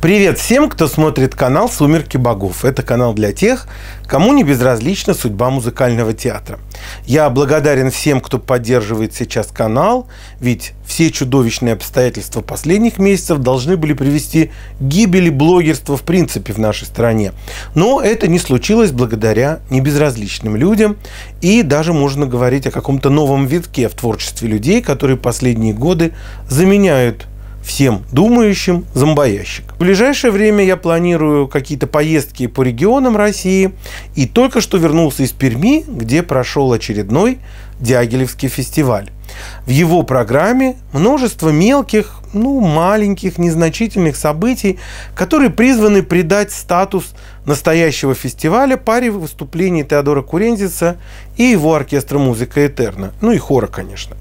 Привет всем, кто смотрит канал «Сумерки богов». Это канал для тех, кому не безразлична судьба музыкального театра. Я благодарен всем, кто поддерживает сейчас канал, ведь все чудовищные обстоятельства последних месяцев должны были привести к гибели блогерства в принципе в нашей стране. Но это не случилось благодаря небезразличным людям, и даже можно говорить о каком-то новом витке в творчестве людей, которые последние годы заменяют всем думающим зомбоящик. В ближайшее время я планирую какие-то поездки по регионам России и только что вернулся из Перми, где прошел очередной Дягилевский фестиваль. В его программе множество мелких, ну, маленьких, незначительных событий, которые призваны придать статус – настоящего фестиваля паре выступлений Теодора Курензица и его оркестра «Музыка Этерна». Ну и хора, конечно.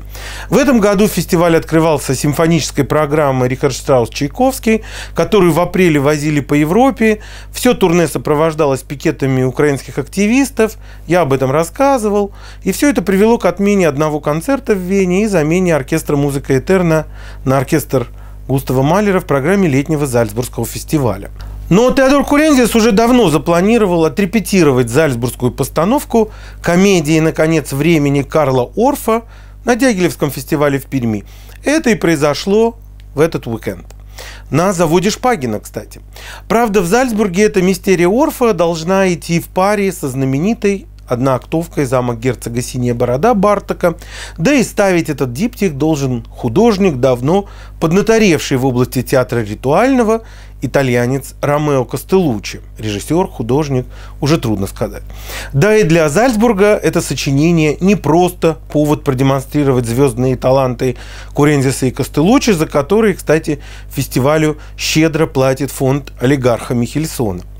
В этом году фестиваль открывался симфонической программой Рихард Штраус «Чайковский», которую в апреле возили по Европе. Все турне сопровождалось пикетами украинских активистов, я об этом рассказывал. И все это привело к отмене одного концерта в Вене и замене оркестра «Музыка Этерна» на оркестр Густава Малера в программе летнего Зальцбургского фестиваля. Но Теодор Курензис уже давно запланировал отрепетировать зальцбургскую постановку комедии «Наконец времени» Карла Орфа на Дягилевском фестивале в Перми. Это и произошло в этот уикенд. На заводе Шпагина, кстати. Правда, в Зальцбурге эта мистерия Орфа должна идти в паре со знаменитой Одна актовка из замок герцога Синяя Борода Бартака, да и ставить этот диптих должен художник, давно поднаторевший в области театра ритуального, итальянец Ромео Костелучи. Режиссер, художник, уже трудно сказать. Да и для Зальцбурга это сочинение не просто повод продемонстрировать звездные таланты Курензиса и Костелучи, за которые, кстати, фестивалю щедро платит фонд олигарха Михельсона –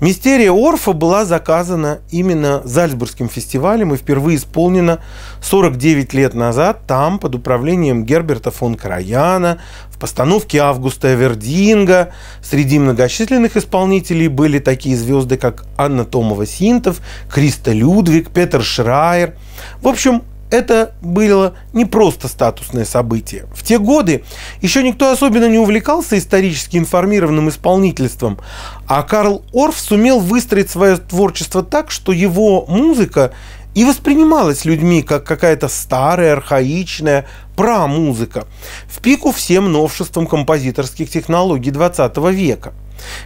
Мистерия Орфа была заказана именно Зальцбургским фестивалем и впервые исполнена 49 лет назад там под управлением Герберта фон Краяна в постановке Августа Эвердинга. Среди многочисленных исполнителей были такие звезды, как Анна Томова-Синтов, Криста Людвиг, Петер Шрайер. В общем, это было не просто статусное событие. В те годы еще никто особенно не увлекался исторически информированным исполнительством, а Карл Орф сумел выстроить свое творчество так, что его музыка и воспринималась людьми как какая-то старая, архаичная пра-музыка в пику всем новшествам композиторских технологий 20 века.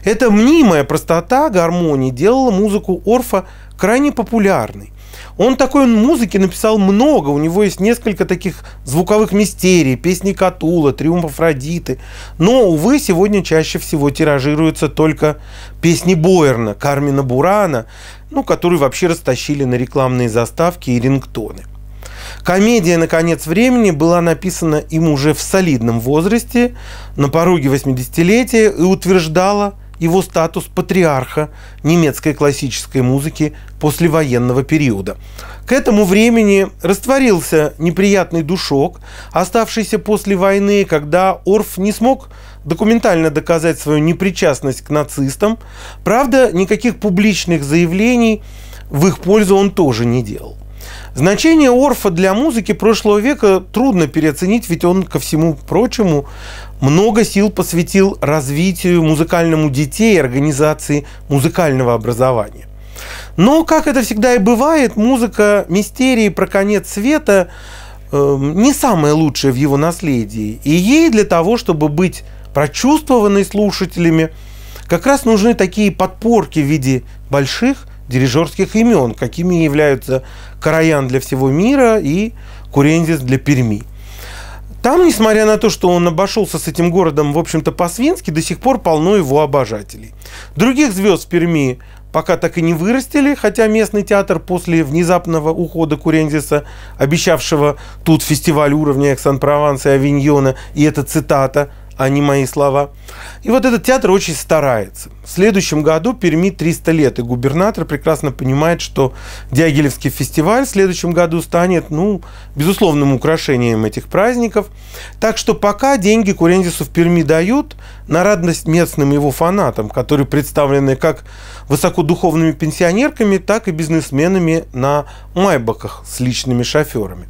Эта мнимая простота гармонии делала музыку Орфа крайне популярной. Он такой он музыки написал много, у него есть несколько таких звуковых мистерий, песни Катула, Триумф Афродиты. Но, увы, сегодня чаще всего тиражируются только песни Бойерна, Кармина Бурана, ну, которые вообще растащили на рекламные заставки и рингтоны – Комедия «Наконец времени» была написана им уже в солидном возрасте, на пороге 80-летия, и утверждала его статус патриарха немецкой классической музыки послевоенного периода. К этому времени растворился неприятный душок, оставшийся после войны, когда Орф не смог документально доказать свою непричастность к нацистам. Правда, никаких публичных заявлений в их пользу он тоже не делал. Значение орфа для музыки прошлого века трудно переоценить, ведь он, ко всему прочему, много сил посвятил развитию музыкальному детей и организации музыкального образования. Но, как это всегда и бывает, музыка мистерии про конец света э, не самая лучшая в его наследии. И ей для того, чтобы быть прочувствованной слушателями, как раз нужны такие подпорки в виде больших – дирижерских имен, какими являются Караян для всего мира и Курензис для Перми. Там, несмотря на то, что он обошелся с этим городом, в общем-то, по-свински, до сих пор полно его обожателей. Других звезд в Перми пока так и не вырастили, хотя местный театр после внезапного ухода Курензиса, обещавшего тут фестиваль уровня Эксан-Прованса и Авиньона, и это цитата – а не мои слова. И вот этот театр очень старается. В следующем году Перми 300 лет, и губернатор прекрасно понимает, что Дягилевский фестиваль в следующем году станет, ну, безусловным украшением этих праздников. Так что пока деньги Курензису в Перми дают на радость местным его фанатам, которые представлены как высокодуховными пенсионерками, так и бизнесменами на майбаках с личными шоферами.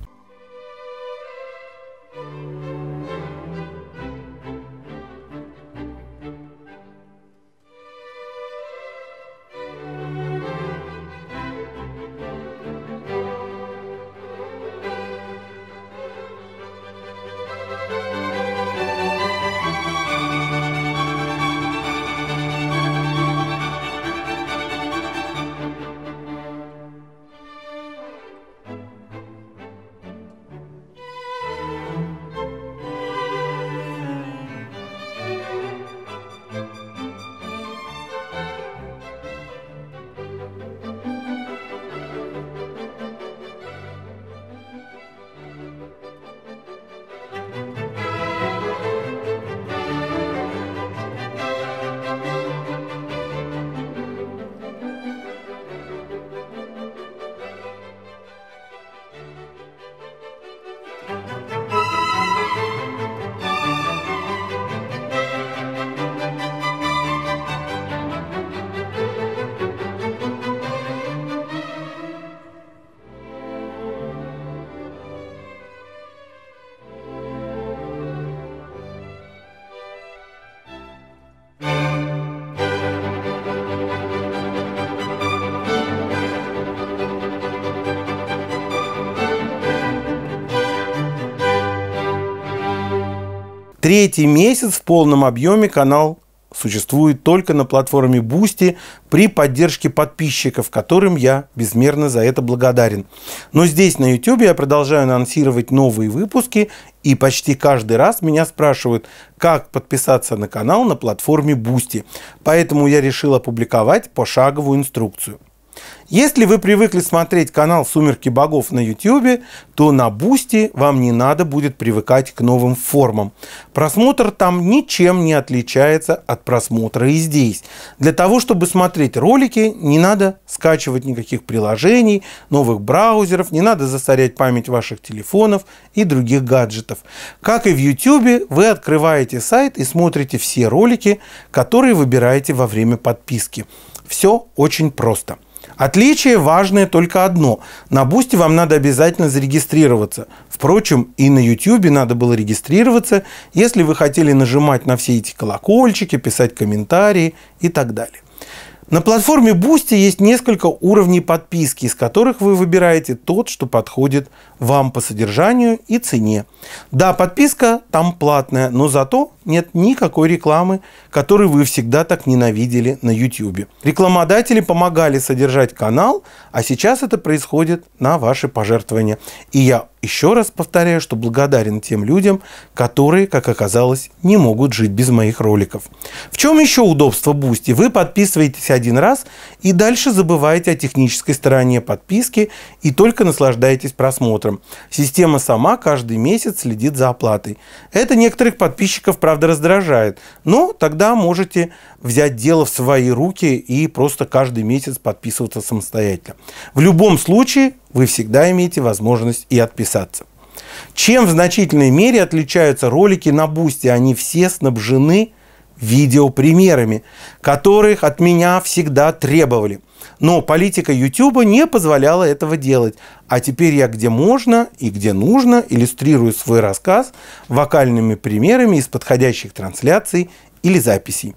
Третий месяц в полном объеме канал существует только на платформе Boosty при поддержке подписчиков, которым я безмерно за это благодарен. Но здесь на YouTube я продолжаю анонсировать новые выпуски, и почти каждый раз меня спрашивают, как подписаться на канал на платформе Boosty. Поэтому я решил опубликовать пошаговую инструкцию. Если вы привыкли смотреть канал «Сумерки богов» на YouTube, то на Бусти вам не надо будет привыкать к новым формам. Просмотр там ничем не отличается от просмотра и здесь. Для того, чтобы смотреть ролики, не надо скачивать никаких приложений, новых браузеров, не надо засорять память ваших телефонов и других гаджетов. Как и в YouTube, вы открываете сайт и смотрите все ролики, которые выбираете во время подписки. Все очень просто. Отличие важное только одно. На Бусти вам надо обязательно зарегистрироваться. Впрочем, и на YouTube надо было регистрироваться, если вы хотели нажимать на все эти колокольчики, писать комментарии и так далее. На платформе Boosty есть несколько уровней подписки, из которых вы выбираете тот, что подходит вам по содержанию и цене. Да, подписка там платная, но зато нет никакой рекламы, которую вы всегда так ненавидели на YouTube. Рекламодатели помогали содержать канал, а сейчас это происходит на ваши пожертвования. И я еще раз повторяю, что благодарен тем людям, которые, как оказалось, не могут жить без моих роликов. В чем еще удобство Boosty? Вы подписываетесь один раз и дальше забывайте о технической стороне подписки и только наслаждайтесь просмотром. Система сама каждый месяц следит за оплатой. Это некоторых подписчиков, правда, раздражает, но тогда можете взять дело в свои руки и просто каждый месяц подписываться самостоятельно. В любом случае вы всегда имеете возможность и отписаться. Чем в значительной мере отличаются ролики на бусте? Они все снабжены – видеопримерами, которых от меня всегда требовали. Но политика YouTube не позволяла этого делать. А теперь я где можно и где нужно иллюстрирую свой рассказ вокальными примерами из подходящих трансляций или записей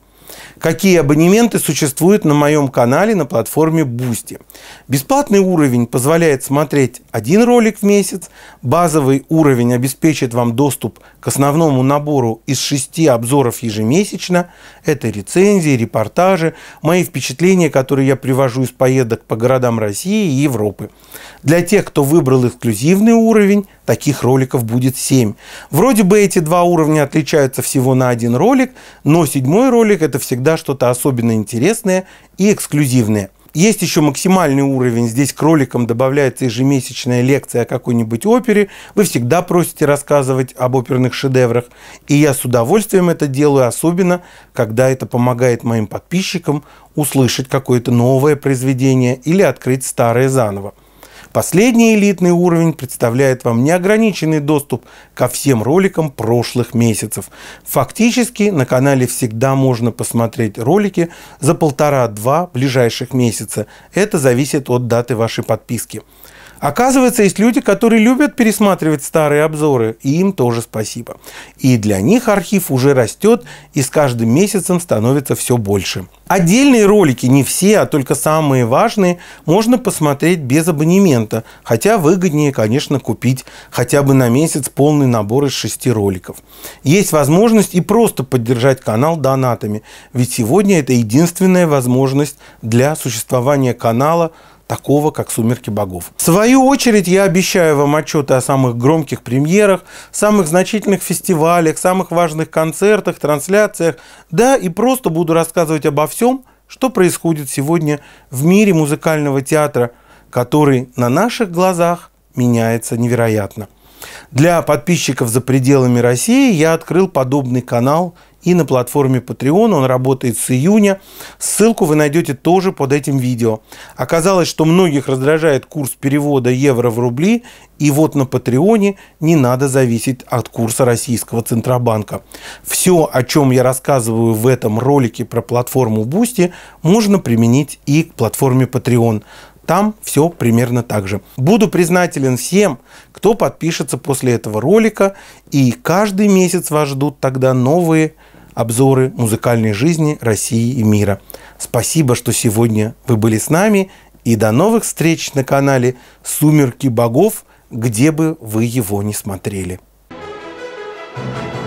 какие абонементы существуют на моем канале на платформе Boosty. Бесплатный уровень позволяет смотреть один ролик в месяц, базовый уровень обеспечит вам доступ к основному набору из шести обзоров ежемесячно. Это рецензии, репортажи, мои впечатления, которые я привожу из поездок по городам России и Европы. Для тех, кто выбрал эксклюзивный уровень, таких роликов будет 7. Вроде бы эти два уровня отличаются всего на один ролик, но седьмой ролик это всегда что-то особенно интересное и эксклюзивное. Есть еще максимальный уровень, здесь к роликам добавляется ежемесячная лекция о какой-нибудь опере. Вы всегда просите рассказывать об оперных шедеврах, и я с удовольствием это делаю, особенно когда это помогает моим подписчикам услышать какое-то новое произведение или открыть старое заново. Последний элитный уровень представляет вам неограниченный доступ ко всем роликам прошлых месяцев. Фактически на канале всегда можно посмотреть ролики за полтора-два ближайших месяца. Это зависит от даты вашей подписки. Оказывается, есть люди, которые любят пересматривать старые обзоры, и им тоже спасибо. И для них архив уже растет и с каждым месяцем становится все больше. Отдельные ролики, не все, а только самые важные, можно посмотреть без абонемента, хотя выгоднее, конечно, купить хотя бы на месяц полный набор из шести роликов. Есть возможность и просто поддержать канал донатами, ведь сегодня это единственная возможность для существования канала такого, как «Сумерки богов». В свою очередь, я обещаю вам отчеты о самых громких премьерах, самых значительных фестивалях, самых важных концертах, трансляциях, да, и просто буду рассказывать обо всем, что происходит сегодня в мире музыкального театра, который на наших глазах меняется невероятно. Для подписчиков за пределами России я открыл подобный канал – и на платформе Patreon. Он работает с июня. Ссылку вы найдете тоже под этим видео. Оказалось, что многих раздражает курс перевода евро в рубли, и вот на Патреоне не надо зависеть от курса российского Центробанка. Все, о чем я рассказываю в этом ролике про платформу Boosty, можно применить и к платформе Patreon. Там все примерно так же. Буду признателен всем, кто подпишется после этого ролика, и каждый месяц вас ждут тогда новые обзоры музыкальной жизни России и мира. Спасибо, что сегодня вы были с нами, и до новых встреч на канале «Сумерки богов», где бы вы его ни смотрели. thank you